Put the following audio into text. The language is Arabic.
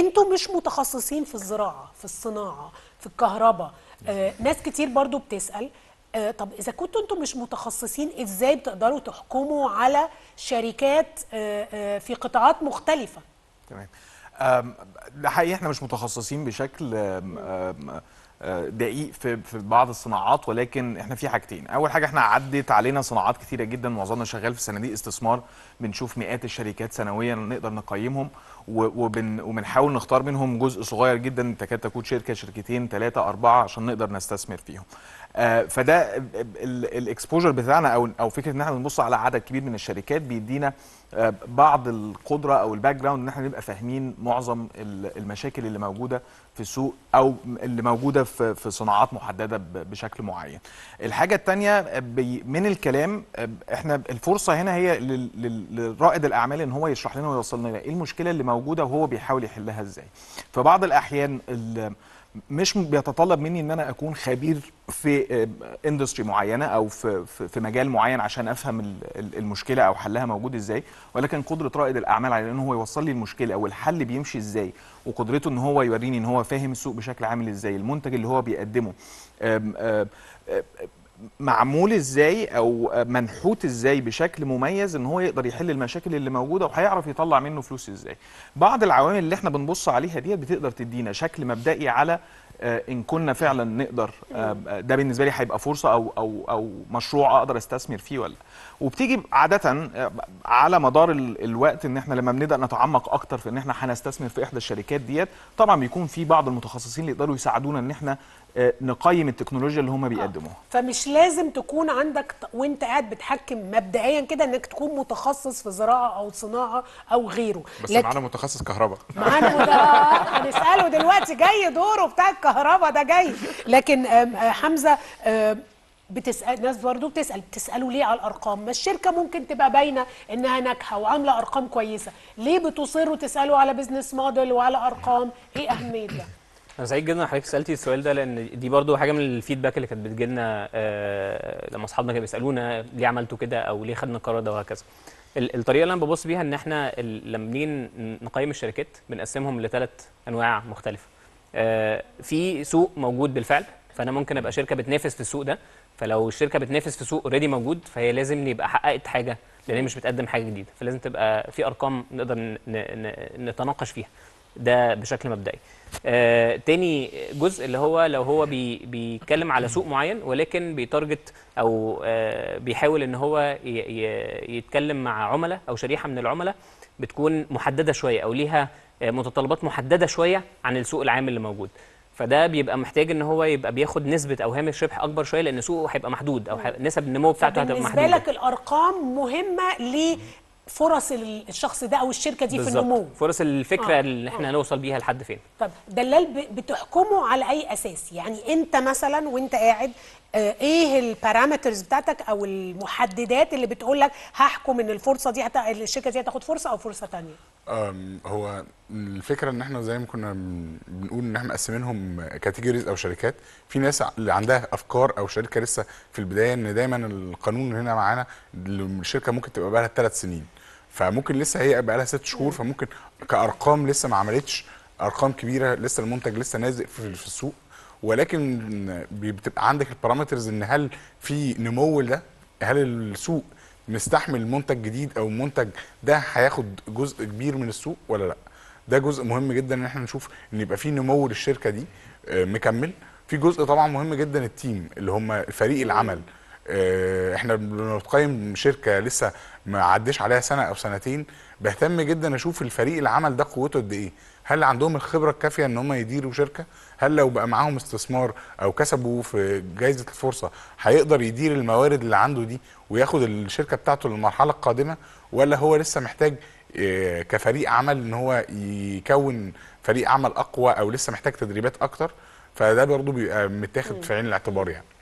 انتوا مش متخصصين في الزراعه في الصناعه في الكهرباء آه ناس كتير برضو بتسال آه طب اذا كنتوا انتوا مش متخصصين ازاي بتقدروا تحكموا على شركات آه آه في قطاعات مختلفه تمام ده حقيقي احنا مش متخصصين بشكل دقيق في في بعض الصناعات ولكن احنا في حاجتين اول حاجه احنا عدت علينا صناعات كثيره جدا معظمنا شغال في صناديق استثمار بنشوف مئات الشركات سنويا نقدر نقيمهم وبن وبنحاول نختار منهم جزء صغير جدا تكاد تكون شركه شركتين ثلاثه اربعه عشان نقدر نستثمر فيهم آه، فده الاكسبوجر بتاعنا او او فكره ان احنا بنبص على عدد كبير من الشركات بيدينا آه، بعض القدره او الباك جراوند ان احنا نبقى فاهمين معظم المشاكل اللي موجوده في السوق او اللي موجوده في في صناعات محدده بشكل معين. الحاجه الثانيه من الكلام آه، احنا الفرصه هنا هي لرائد الاعمال ان هو يشرح لنا ويوصل لنا ايه المشكله اللي موجوده وهو بيحاول يحلها ازاي. في بعض الاحيان مش بيتطلب مني ان انا اكون خبير في اندستري آه، معينه او في في مجال معين عشان افهم المشكله او حلها موجود ازاي ولكن قدره رائد الاعمال على ان هو يوصل لي المشكله والحل بيمشي ازاي وقدرته ان هو يوريني ان هو فاهم السوق بشكل عامل ازاي المنتج اللي هو بيقدمه معمول ازاي او منحوت ازاي بشكل مميز ان هو يقدر يحل المشاكل اللي موجوده وهيعرف يطلع منه فلوس ازاي بعض العوامل اللي احنا بنبص عليها ديت بتقدر تدينا شكل مبدئي على آه، ان كنا فعلا نقدر آه، ده بالنسبه لي هيبقى فرصه او او او مشروع اقدر استثمر فيه ولا وبتيجي عاده آه، على مدار الوقت ان احنا لما بنبدا نتعمق اكتر في ان احنا هنستثمر في احدى الشركات ديت طبعا بيكون في بعض المتخصصين اللي يقدروا يساعدونا ان احنا نقيم التكنولوجيا اللي هم بيقدموها فمش لازم تكون عندك وانت قاعد بتحكم مبدئيا كده انك تكون متخصص في زراعه او صناعه او غيره بس لكن... معانا متخصص كهرباء معانا متخصص دلوقتي جاي دوره بتاع الكهرباء ده جاي لكن آه، حمزه بتسال ناس برضه بتسال بتسالوا ليه على الارقام ما الشركه ممكن تبقى باينه انها ناجحه وعامله ارقام كويسه ليه بتصروا تسالوا على بيزنس موديل وعلى ارقام ايه اهميه ده انا سعيد جدا حضرتك سالتي السؤال ده لان دي برضو حاجه من الفيدباك اللي كانت بتجي لنا آه، لما اصحابنا كانوا بيسالونا ليه عملتوا كده او ليه خدنا القرار ده وهكذا الطريقه اللي انا ببص بيها ان احنا لما بنيجي نقيم الشركات بنقسمهم لثلاث انواع مختلفه آه، في سوق موجود بالفعل فانا ممكن ابقى شركه بتنافس في السوق ده فلو الشركه بتنافس في سوق اوريدي موجود فهي لازم يبقى حققت حاجه لان هي مش بتقدم حاجه جديده فلازم تبقى في ارقام نقدر نتناقش فيها ده بشكل مبدئي آه تاني جزء اللي هو لو هو بي بيتكلم على سوق معين ولكن بيتارجت او آه بيحاول ان هو يتكلم مع عملاء او شريحه من العملاء بتكون محدده شويه او ليها آه، متطلبات محدده شويه عن السوق العام اللي موجود فده بيبقى محتاج ان هو يبقى بياخد نسبه او هامش ربح اكبر شويه لان سوقه هيبقى محدود او نسب النمو بتاعته هتبقى محدوده بالنسبه لك الارقام مهمه فرص الشخص ده او الشركه دي بالزبط. في النمو فرص الفكره آه. اللي احنا آه. هنوصل بيها لحد فين طب دلال بتحكمه على اي اساس يعني انت مثلا وانت قاعد آه، ايه البارامترز بتاعتك او المحددات اللي بتقول لك هحكم ان الفرصه دي هت... الشركه دي هتاخد فرصه او فرصه ثانيه هو الفكره ان احنا زي ما كنا بنقول ان احنا مقسمينهم كاتيجوريز او شركات في ناس اللي عندها افكار او شركه لسه في البدايه ان دايما القانون هنا معانا الشركه ممكن تبقى بقى لها ثلاث سنين فممكن لسه هي بقى لها ست شهور فممكن كارقام لسه ما عملتش ارقام كبيره لسه المنتج لسه نازل في السوق ولكن بتبقى عندك البارامترز ان هل في نمو ده هل السوق نستحمل منتج جديد او منتج ده هياخد جزء كبير من السوق ولا لا ده جزء مهم جدا ان احنا نشوف ان يبقى في نمو للشركه دي آه، مكمل في جزء طبعا مهم جدا التيم اللي هم فريق العمل آه، احنا بنقيم شركه لسه ما عدش عليها سنه او سنتين بهتم جدا اشوف الفريق العمل ده قوته قد ايه هل عندهم الخبره الكافيه ان هم يديروا شركه هل لو بقى معاهم استثمار او كسبوا في جائزه الفرصه هيقدر يدير الموارد اللي عنده دي وياخد الشركه بتاعته للمرحله القادمه ولا هو لسه محتاج آه، كفريق عمل ان هو يكون فريق عمل اقوى او لسه محتاج تدريبات اكتر فده برضه بيبقى متاخد في عين الاعتبار يعني